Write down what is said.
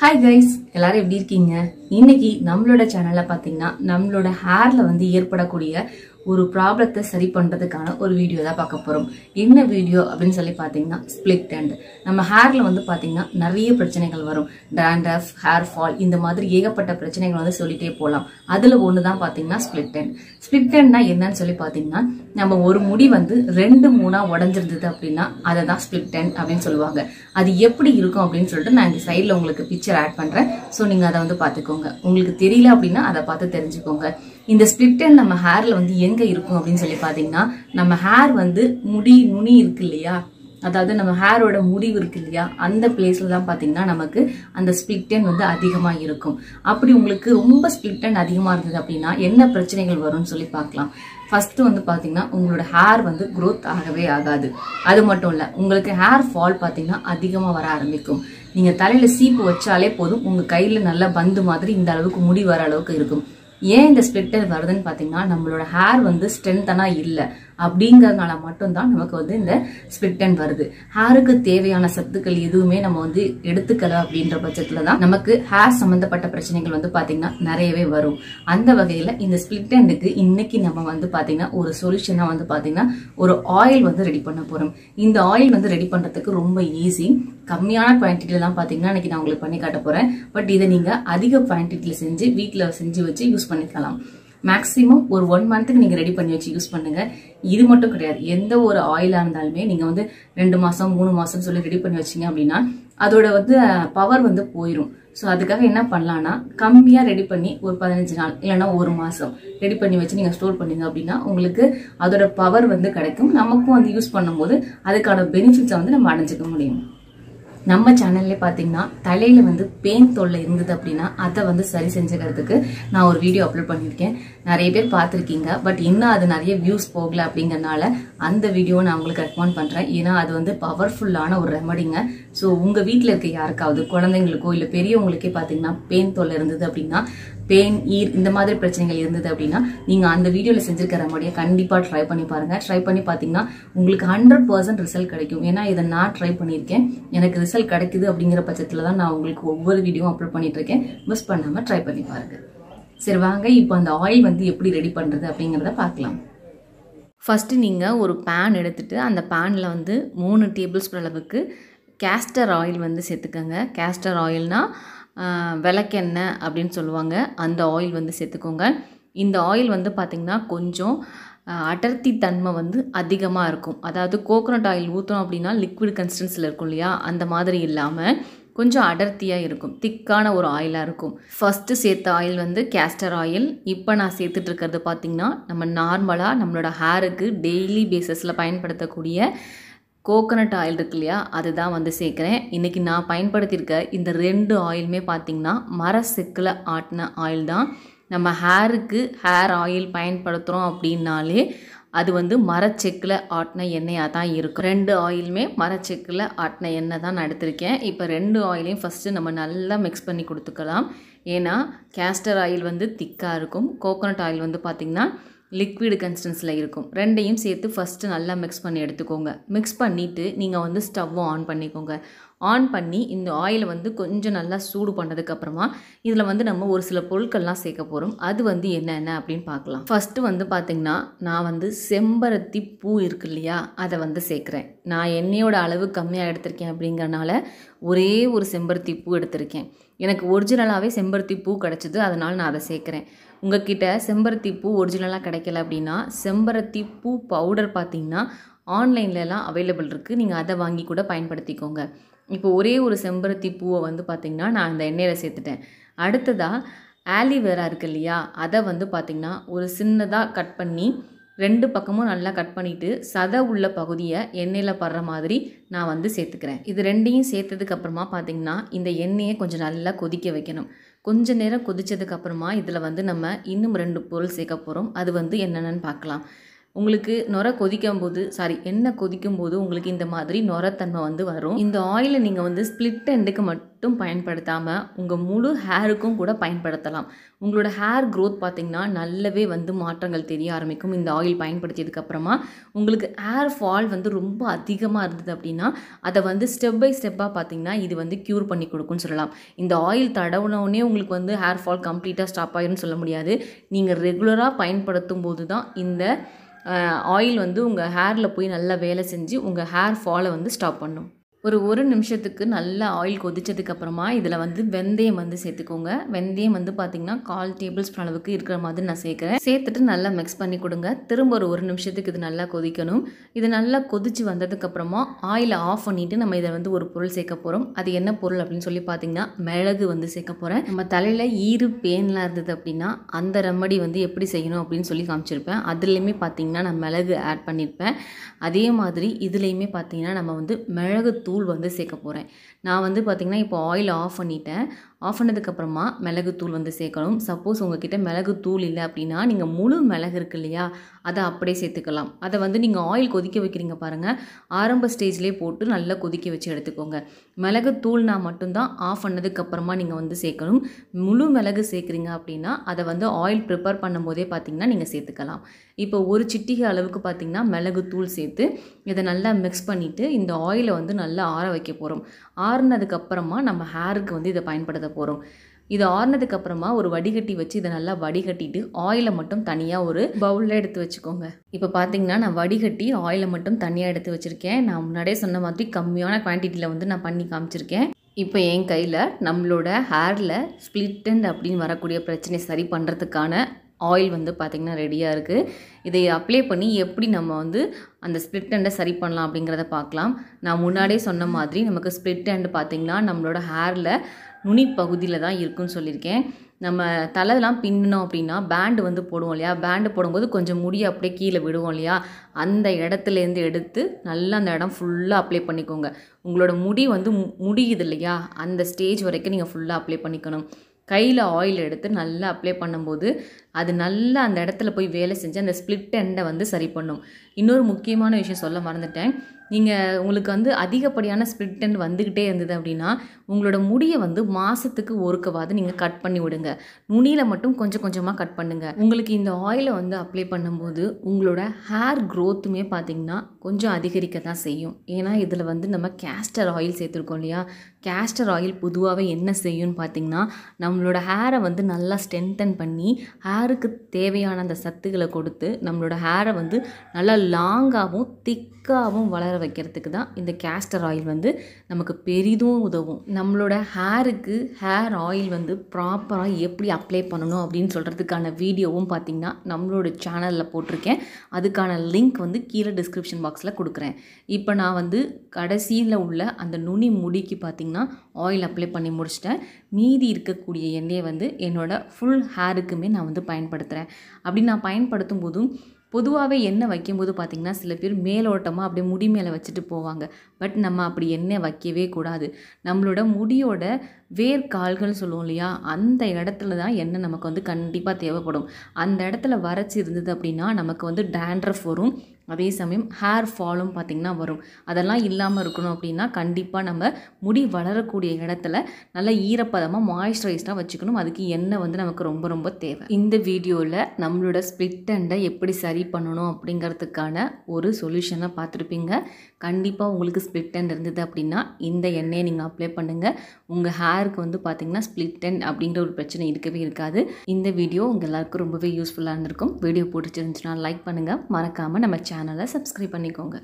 hi guys எல்லாரும் எப்படி இருக்கீங்க இன்னைக்கு நம்மளோட சேனல்ல பாத்தீங்கன்னா நம்மளோட ஹேர்ல வந்து ஏற்படக்கூடிய ஒரு ப்ராப்ளத்தை சரி பண்ணுறதுக்கான ஒரு வீடியோ தான் பார்க்க போகிறோம் என்ன வீடியோ அப்படின்னு சொல்லி பார்த்தீங்கன்னா ஸ்பிளிட் அண்ட் நம்ம ஹேரில் வந்து பார்த்தீங்கன்னா நிறைய பிரச்சனைகள் வரும் டேண்ட்ரஃப் ஹேர் ஃபால் இந்த மாதிரி ஏகப்பட்ட பிரச்சனைகள் வந்து சொல்லிகிட்டே போகலாம் அதில் ஒன்று தான் பார்த்தீங்கன்னா ஸ்பிளிட் அண்ட் ஸ்பிளிட் அண்ட்னா என்னன்னு சொல்லி பார்த்தீங்கன்னா நம்ம ஒரு முடி வந்து ரெண்டு மூணாக உடஞ்சிருந்தது அப்படின்னா அதை தான் ஸ்பிளிட் அண்ட் அப்படின்னு சொல்லுவாங்க அது எப்படி இருக்கும் அப்படின்னு சொல்லிட்டு நான் இந்த சைடில் உங்களுக்கு பிக்சர் ஆட் பண்ணுறேன் ஸோ நீங்கள் அதை வந்து பார்த்துக்கோங்க உங்களுக்கு தெரியல அப்படின்னா அதை பார்த்து தெரிஞ்சுக்கோங்க இந்த ஸ்பிளிட் நம்ம ஹேரில் வந்து எங்கே இருக்கும் அப்படின்னு சொல்லி பார்த்தீங்கன்னா நம்ம ஹேர் வந்து முடி நுனி இருக்கு இல்லையா அதாவது நம்ம ஹேரோட முடிவு இருக்கு இல்லையா அந்த பிளேஸ்ல தான் பார்த்தீங்கன்னா நமக்கு அந்த ஸ்பிளிட்டன் வந்து அதிகமாக இருக்கும் அப்படி உங்களுக்கு ரொம்ப ஸ்பிளிட்டன் அதிகமாக இருந்தது அப்படின்னா என்ன பிரச்சனைகள் வரும்னு சொல்லி பார்க்கலாம் ஃபர்ஸ்ட் வந்து பார்த்தீங்கன்னா உங்களோட ஹேர் வந்து க்ரோத் ஆகவே ஆகாது அது மட்டும் இல்லை உங்களுக்கு ஹேர் ஃபால் பார்த்தீங்கன்னா அதிகமாக வர ஆரம்பிக்கும் நீங்கள் தலையில் சீப்பு வச்சாலே போதும் உங்கள் கையில் நல்ல பந்து மாதிரி இந்த அளவுக்கு முடி வர அளவுக்கு இருக்கும் ஏன் இந்த ஹேர் வருதுன்னு பார்த்தீங்கன்னா நம்மளோட ஹேர் வந்து ஸ்ட்ரென்த்தனாக இல்லை அப்படிங்கிறதுனால மட்டும்தான் நமக்கு வந்து இந்த ஸ்பிட்டன் வருது ஹேருக்கு தேவையான சத்துக்கள் எதுவுமே நம்ம வந்து எடுத்துக்கல அப்படின்ற பட்சத்தில் தான் நமக்கு ஹேர் சம்மந்தப்பட்ட பிரச்சனைகள் வந்து பார்த்திங்கன்னா நிறையவே வரும் அந்த வகையில் இந்த ஸ்பிளிட்டனுக்கு இன்னைக்கு நம்ம வந்து பார்த்திங்கன்னா ஒரு சொல்யூஷனாக வந்து பார்த்திங்கன்னா ஒரு ஆயில் வந்து ரெடி பண்ண போகிறோம் இந்த ஆயில் வந்து ரெடி பண்ணுறதுக்கு ரொம்ப ஈஸி கம்மியான குவான்டிட்டில தான் பார்த்தீங்கன்னா இன்றைக்கி நான் உங்களுக்கு பண்ணி காட்ட போகிறேன் பட் இதை நீங்கள் அதிக குவான்டிட்டியில் செஞ்சு வீட்டில் செஞ்சு வச்சு யூஸ் பண்ணிக்கலாம் மேக்ஸிமம் ஒரு ஒன் மந்த்துக்கு நீங்கள் ரெடி பண்ணி வச்சு யூஸ் பண்ணுங்கள் இது மட்டும் கிடையாது எந்த ஒரு ஆயிலாக இருந்தாலுமே நீங்கள் வந்து ரெண்டு மாதம் மூணு மாதம்னு சொல்லி ரெடி பண்ணி வச்சிங்க அப்படின்னா அதோட வந்து பவர் வந்து போயிடும் ஸோ அதுக்காக என்ன பண்ணலான்னா கம்மியாக ரெடி பண்ணி ஒரு பதினஞ்சு நாள் இல்லைன்னா ஒரு மாதம் ரெடி பண்ணி வச்சு நீங்கள் ஸ்டோர் பண்ணீங்க அப்படின்னா உங்களுக்கு அதோட பவர் வந்து கிடைக்கும் நமக்கும் வந்து யூஸ் பண்ணும்போது அதுக்கான பெனிஃபிட்ஸை வந்து நம்ம அடைஞ்சிக்க முடியும் நம்ம சேனல்லே பார்த்தீங்கன்னா தலையில் வந்து பெயின் தொல்லை இருந்தது அப்படின்னா அதை வந்து சரி செஞ்சுக்கிறதுக்கு நான் ஒரு வீடியோ அப்லோட் பண்ணியிருக்கேன் நிறைய பேர் பார்த்துருக்கீங்க பட் இன்னும் அது நிறைய வியூஸ் போகல அப்படிங்கறனால அந்த வீடியோவை நான் உங்களுக்கு ரெக்கமெண்ட் பண்ணுறேன் ஏன்னா அது வந்து பவர்ஃபுல்லான ஒரு ரெமடிங்க ஸோ உங்கள் வீட்டில் இருக்க யாருக்காவது குழந்தைங்களுக்கோ இல்லை பெரியவங்களுக்கே பார்த்தீங்கன்னா பெயின் தொல்லை இருந்தது அப்படின்னா பெயின் ஈர் இந்த மாதிரி பிரச்சனைகள் இருந்தது அப்படின்னா நீங்கள் அந்த வீடியோவில் செஞ்சிருக்கிற மாதிரியே கண்டிப்பாக ட்ரை பண்ணி பாருங்கள் ட்ரை பண்ணி பார்த்தீங்கன்னா உங்களுக்கு ஹண்ட்ரட் பர்சன்ட் ரிசல்ட் கிடைக்கும் ஏன்னா இதை நான் ட்ரை பண்ணியிருக்கேன் எனக்கு ரிசல்ட் கிடைக்குது அப்படிங்கிற பட்சத்தில் தான் நான் உங்களுக்கு ஒவ்வொரு வீடியோவும் அப்லோட் பண்ணிட்டு இருக்கேன் மிஸ் பண்ணாமல் ட்ரை பண்ணி பாருங்கள் சரி வாங்க இப்போ அந்த ஆயில் வந்து எப்படி ரெடி பண்ணுறது அப்படிங்கிறத பார்க்கலாம் ஃபஸ்ட்டு நீங்கள் ஒரு பேன் எடுத்துகிட்டு அந்த பேனில் வந்து மூணு டேபிள் ஸ்பூன் அளவுக்கு கேஸ்டர் ஆயில் வந்து சேர்த்துக்கோங்க கேஸ்டர் ஆயில்னால் விளக்கெண்ணெய் அப்படின்னு சொல்லுவாங்க அந்த ஆயில் வந்து சேர்த்துக்கோங்க இந்த ஆயில் வந்து பார்த்திங்கன்னா கொஞ்சம் அடர்த்தி தன்மை வந்து அதிகமாக இருக்கும் அதாவது கோகோனட் ஆயில் ஊற்றணும் அப்படின்னா லிக்விட் கன்சிஸ்டன்சியில் இருக்கும் இல்லையா அந்த மாதிரி இல்லாமல் கொஞ்சம் அடர்த்தியாக இருக்கும் திக்கான ஒரு ஆயிலாக இருக்கும் ஃபஸ்ட்டு சேர்த்த ஆயில் வந்து கேஸ்டர் ஆயில் இப்போ நான் சேர்த்துட்டு இருக்கிறது பார்த்திங்கன்னா நம்ம நார்மலாக நம்மளோட ஹேருக்கு டெய்லி பேஸஸில் பயன்படுத்தக்கூடிய கோகனட் ஆயில் இருக்கு இல்லையா அதுதான் வந்து சேர்க்குறேன் இன்றைக்கி நான் பயன்படுத்தியிருக்க இந்த ரெண்டு ஆயிலுமே பார்த்திங்கன்னா மர செக்கில் ஆட்டின ஆயில் தான் நம்ம ஹேருக்கு ஹேர் ஆயில் பயன்படுத்துகிறோம் அப்படின்னாலே அது வந்து மரச்செக்கில் ஆட்டின எண்ணெயாக தான் இருக்கும் ரெண்டு ஆயிலுமே மரச்செக்கில் ஆட்டின எண்ணெய் தான் நான் எடுத்திருக்கேன் இப்போ ரெண்டு ஆயிலையும் ஃபஸ்ட்டு நம்ம நல்லா மிக்ஸ் பண்ணி கொடுத்துக்கலாம் ஏன்னா கேஸ்டர் ஆயில் வந்து திக்காக இருக்கும் கோகோனட் ஆயில் வந்து பார்த்திங்கன்னா லிக்விடு கன்ஸ்டன்ஸில் இருக்கும் ரெண்டையும் சேர்த்து ஃபஸ்ட்டு நல்லா மிக்ஸ் பண்ணி எடுத்துக்கோங்க மிக்ஸ் பண்ணிவிட்டு நீங்கள் வந்து ஸ்டவ்வை ஆன் பண்ணிக்கோங்க ஆன் பண்ணி இந்த ஆயில் வந்து கொஞ்சம் நல்லா சூடு பண்ணதுக்கப்புறமா இதில் வந்து நம்ம ஒரு சில பொருட்கள்லாம் சேர்க்க போகிறோம் அது வந்து என்னென்ன அப்படின்னு பார்க்கலாம் ஃபஸ்ட்டு வந்து பார்த்திங்கன்னா நான் வந்து செம்பருத்தி பூ இருக்கு இல்லையா அதை வந்து சேர்க்குறேன் நான் எண்ணெயோட அளவு கம்மியாக எடுத்திருக்கேன் அப்படிங்கிறனால ஒரே ஒரு செம்பருத்தி பூ எடுத்திருக்கேன் எனக்கு ஒரிஜினலாகவே செம்பருத்தி பூ கிடச்சிது அதனால் நான் அதை சேர்க்குறேன் உங்ககிட்ட செம்பருத்தி பூ ஒரிஜினலாக கிடைக்கல அப்படின்னா செம்பருத்தி பூ பவுடர் பார்த்திங்கன்னா ஆன்லைன்லலாம் அவைலபிள் இருக்குது நீங்கள் அதை வாங்கி கூட பயன்படுத்திக்கோங்க இப்போ ஒரே ஒரு செம்பருத்தி பூவை வந்து பார்த்திங்கன்னா நான் அந்த எண்ணெயில் சேர்த்துட்டேன் அடுத்ததாக ஆலிவேரா இருக்கு இல்லையா அதை வந்து பார்த்திங்கன்னா ஒரு சின்னதாக கட் பண்ணி ரெண்டு பக்கமும் நல்லா கட் பண்ணிவிட்டு சதை உள்ள பகுதியை எண்ணெயில் படுற மாதிரி நான் வந்து சேர்த்துக்கிறேன் இது ரெண்டையும் சேர்த்ததுக்கப்புறமா பார்த்திங்கன்னா இந்த எண்ணெயை கொஞ்சம் நல்லா கொதிக்க வைக்கணும் கொஞ்ச நேரம் கொதித்ததுக்கப்புறமா இதில் வந்து நம்ம இன்னும் ரெண்டு பொருள் சேர்க்க போகிறோம் அது வந்து என்னென்னு பார்க்கலாம் உங்களுக்கு நுரை கொதிக்கும் போது சாரி எண்ணெய் கொதிக்கும் போது உங்களுக்கு இந்த மாதிரி நுரத்தன்மை வந்து வரும் இந்த ஆயிலை நீங்கள் வந்து ஸ்பிளிட் எண்டுக்கு மட்டும் பயன்படுத்தாமல் உங்கள் முழு ஹேருக்கும் கூட பயன்படுத்தலாம் உங்களோட ஹேர் க்ரோத் பார்த்திங்கன்னா நல்லாவே வந்து மாற்றங்கள் தெரிய ஆரம்பிக்கும் இந்த ஆயில் பயன்படுத்தியதுக்கப்புறமா உங்களுக்கு ஹேர் ஃபால் வந்து ரொம்ப அதிகமாக இருந்தது அப்படின்னா அதை வந்து ஸ்டெப் பை ஸ்டெப்பாக பார்த்திங்கன்னா இது வந்து க்யூர் பண்ணி கொடுக்கும்னு சொல்லலாம் இந்த ஆயில் தடவுனோடனே உங்களுக்கு வந்து ஹேர் ஃபால் கம்ப்ளீட்டாக ஸ்டாப் ஆயிரும்னு சொல்ல முடியாது நீங்கள் ரெகுலராக பயன்படுத்தும் போது தான் இந்த ஆயில் வந்து உங்கள் ஹேரில் போய் நல்லா வேலை செஞ்சு உங்கள் ஹேர் ஃபாலை வந்து ஸ்டாப் பண்ணும் ஒரு ஒரு நிமிஷத்துக்கு நல்லா ஆயில் கொதித்ததுக்கப்புறமா இதில் வந்து வெந்தயம் வந்து சேர்த்துக்கோங்க வெந்தயம் வந்து பார்த்திங்கன்னா கால் டேபிள் ஸ்பூன் அளவுக்கு இருக்கிற மாதிரி நான் சேர்க்குறேன் சேர்த்துட்டு நல்லா மிக்ஸ் பண்ணி கொடுங்க திரும்ப ஒரு ஒரு நிமிஷத்துக்கு இது நல்லா கொதிக்கணும் இது நல்லா கொதித்து வந்ததுக்கப்புறமா ஆயில் ஆஃப் பண்ணிவிட்டு நம்ம இதை வந்து ஒரு பொருள் சேர்க்க போகிறோம் அது என்ன பொருள் அப்படின்னு சொல்லி பார்த்தீங்கன்னா மிளகு வந்து சேர்க்க போகிறேன் நம்ம தலையில் ஈறு பேன்லாம் இருந்தது அப்படின்னா அந்த ரெமடி வந்து எப்படி செய்யணும் அப்படின்னு சொல்லி காமிச்சிருப்பேன் அதுலேயுமே பார்த்திங்கன்னா நான் மிளகு ஆட் பண்ணியிருப்பேன் அதே மாதிரி இதுலேயுமே பார்த்திங்கன்னா நம்ம வந்து மிளகு தூள் வந்து சேர்க்க போகிறேன் நான் வந்து பார்த்திங்கன்னா இப்போ ஆயில் ஆஃப் பண்ணிட்டேன் ஆஃப் பண்ணதுக்கப்புறமா மிளகுத்தூள் வந்து சேர்க்கணும் சப்போஸ் உங்ககிட்ட மிளகுத்தூள் இல்லை அப்படின்னா நீங்கள் முழு மிளகு இருக்கு இல்லையா அதை அப்படியே சேர்த்துக்கலாம் அதை வந்து நீங்கள் ஆயில் கொதிக்க வைக்கிறீங்க பாருங்கள் ஆரம்ப ஸ்டேஜ்லேயே போட்டு நல்லா கொதிக்க வச்சு எடுத்துக்கோங்க மிளகுத்தூள்னா மட்டும்தான் ஆஃப் பண்ணதுக்கப்புறமா நீங்கள் வந்து சேர்க்கணும் முழு மிளகு சேர்க்குறீங்க அப்படின்னா அதை வந்து ஆயில் ப்ரிப்பேர் பண்ணும்போதே பார்த்திங்கன்னா நீங்கள் சேர்த்துக்கலாம் இப்போ ஒரு சிட்டிகை அளவுக்கு பார்த்திங்கன்னா மிளகுத்தூள் சேர்த்து இதை நல்லா மிக்ஸ் பண்ணிவிட்டு இந்த ஆயிலை வந்து நல்லா ஆற வைக்க போகிறோம் ஆறுனதுக்கப்புறமா நம்ம ஹேருக்கு வந்து இதை பயன்படுத்த போகிறோம் இது ஆறுனதுக்கு அப்புறமா ஒரு வடிகட்டி வச்சு இதை நல்லா வடிகட்டிட்டு ஆயிலை மட்டும் தனியாக ஒரு பவுலில் எடுத்து வச்சுக்கோங்க இப்போ பார்த்தீங்கன்னா நான் வடிகட்டி ஆயிலை மட்டும் தனியாக எடுத்து வச்சுருக்கேன் நான் முன்னாடியே சொன்ன மாதிரி கம்மியான குவான்டிட்டியில் வந்து நான் பண்ணி காமிச்சிருக்கேன் இப்போ என் கையில் நம்மளோட ஹேரில் அண்ட் அப்படின்னு வரக்கூடிய பிரச்சனையை சரி பண்ணுறதுக்கான ஆயில் வந்து பார்த்திங்கன்னா ரெடியாக இருக்குது இதை அப்ளை பண்ணி எப்படி நம்ம வந்து அந்த ஸ்ப்ளிட் அண்டை சரி பண்ணலாம் அப்படிங்கிறத பார்க்கலாம் நான் முன்னாடியே சொன்ன மாதிரி நமக்கு ஸ்ப்ளிட் ஹேண்டு பார்த்திங்கன்னா நம்மளோட ஹேரில் நுனி பகுதியில் தான் இருக்குன்னு சொல்லியிருக்கேன் நம்ம தலைலாம் பின்னோம் அப்படின்னா பேண்டு வந்து போடுவோம் இல்லையா பேண்டு போடும்போது கொஞ்சம் முடி அப்படியே கீழே விடுவோம் இல்லையா அந்த இடத்துலேருந்து எடுத்து நல்லா அந்த இடம் ஃபுல்லாக அப்ளை பண்ணிக்கோங்க உங்களோட முடி வந்து முடியுது இல்லையா அந்த ஸ்டேஜ் வரைக்கும் நீங்கள் ஃபுல்லாக அப்ளை பண்ணிக்கணும் கையில் ஆயில் எடுத்து நல்லா அப்ளை பண்ணும்போது அது நல்லா அந்த இடத்துல போய் வேலை செஞ்சு அந்த ஸ்ப்ளிட் எண்டை வந்து சரி பண்ணும் இன்னொரு முக்கியமான விஷயம் சொல்ல மறந்துட்டேன் நீங்கள் உங்களுக்கு வந்து அதிகப்படியான ஸ்பிளிட் எண்ட் வந்துக்கிட்டே இருந்தது அப்படின்னா உங்களோட முடியை வந்து மாதத்துக்கு ஒருக்கவாது நீங்கள் கட் பண்ணி விடுங்க நுனியில் மட்டும் கொஞ்சம் கொஞ்சமாக கட் பண்ணுங்கள் உங்களுக்கு இந்த ஆயிலை வந்து அப்ளை பண்ணும்போது உங்களோட ஹேர் க்ரோத்துமே பார்த்திங்கன்னா கொஞ்சம் அதிகரிக்க தான் செய்யும் ஏன்னா இதில் வந்து நம்ம கேஸ்டர் ஆயில் சேர்த்துருக்கோம் இல்லையா கேஸ்டர் ஆயில் பொதுவாகவே என்ன செய்யும்னு பார்த்திங்கன்னா நம்மளோட ஹேரை வந்து நல்லா ஸ்ட்ரென்தன் பண்ணி ஹேர் ஹேருக்கு தேவையான அந்த சத்துக்களை கொடுத்து நம்மளோட ஹேரை வந்து நல்லா லாங்காகவும் திக்காகவும் வளர வைக்கிறதுக்கு தான் இந்த கேஸ்டர் ஆயில் வந்து நமக்கு பெரிதும் உதவும் நம்மளோட ஹேருக்கு ஹேர் ஆயில் வந்து ப்ராப்பராக எப்படி அப்ளை பண்ணணும் அப்படின்னு சொல்கிறதுக்கான வீடியோவும் பார்த்திங்கன்னா நம்மளோட சேனலில் போட்டிருக்கேன் அதுக்கான லிங்க் வந்து கீழே டிஸ்கிரிப்ஷன் பாக்ஸில் கொடுக்குறேன் இப்போ நான் வந்து கடைசியில் உள்ள அந்த நுனி முடிக்கு பார்த்திங்கன்னா ஆயில் அப்ளை பண்ணி முடிச்சிட்டேன் மீதி இருக்கக்கூடிய எண்ணெயை வந்து என்னோடய ஃபுல் ஹேருக்குமே நான் வந்து பயன்படுத்துகிறேன் அப்படி நான் பயன்படுத்தும் போதும் பொதுவாகவே எண்ணெய் வைக்கும்போது பார்த்திங்கன்னா சில பேர் மேலோட்டமாக அப்படியே முடி மேலே வச்சுட்டு போவாங்க பட் நம்ம அப்படி எண்ணெய் வைக்கவே கூடாது நம்மளோட முடியோட கால்கள் சொல்லுவோம் இல்லையா அந்த இடத்துல தான் எண்ணெய் நமக்கு வந்து கண்டிப்பாக தேவைப்படும் அந்த இடத்துல வறட்சி இருந்தது அப்படின்னா நமக்கு வந்து டேண்ட்ரஃப் வரும் அதே சமயம் ஹேர் ஃபாலும் பார்த்திங்கன்னா வரும் அதெல்லாம் இல்லாமல் இருக்கணும் அப்படின்னா கண்டிப்பாக நம்ம முடி வளரக்கூடிய இடத்துல நல்ல ஈரப்பதமாக மாய்ஸ்சரைஸ்டாக வச்சுக்கணும் அதுக்கு எண்ணெய் வந்து நமக்கு ரொம்ப ரொம்ப தேவை இந்த வீடியோவில் நம்மளோட ஸ்பிளிட் அண்டை எப்படி சரி பண்ணணும் அப்படிங்கிறதுக்கான ஒரு சொல்யூஷனை பார்த்துருப்பீங்க கண்டிப்பாக உங்களுக்கு ஸ்பிளிட் அண்ட் இருந்தது அப்படின்னா இந்த எண்ணெயை நீங்கள் அப்ளை பண்ணுங்கள் உங்கள் ஹேர் ஹேருக்கு வந்து பார்த்திங்கன்னா ஸ்ப்ளிட்டன் அப்படிங்கிற ஒரு பிரச்சனை இருக்கவே இருக்காது இந்த வீடியோ உங்கள் எல்லாருக்கும் ரொம்பவே யூஸ்ஃபுல்லாக இருந்திருக்கும் வீடியோ பிடிச்சிருந்துச்சுன்னா லைக் பண்ணுங்கள் மறக்காமல் நம்ம சேனலை சப்ஸ்கிரைப் பண்ணிக்கோங்க